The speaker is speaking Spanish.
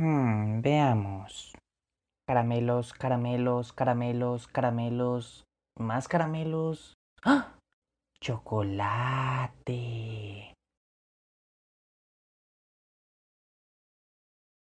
Mm, veamos. Caramelos, caramelos, caramelos, caramelos, más caramelos. ¡Ah! Chocolate.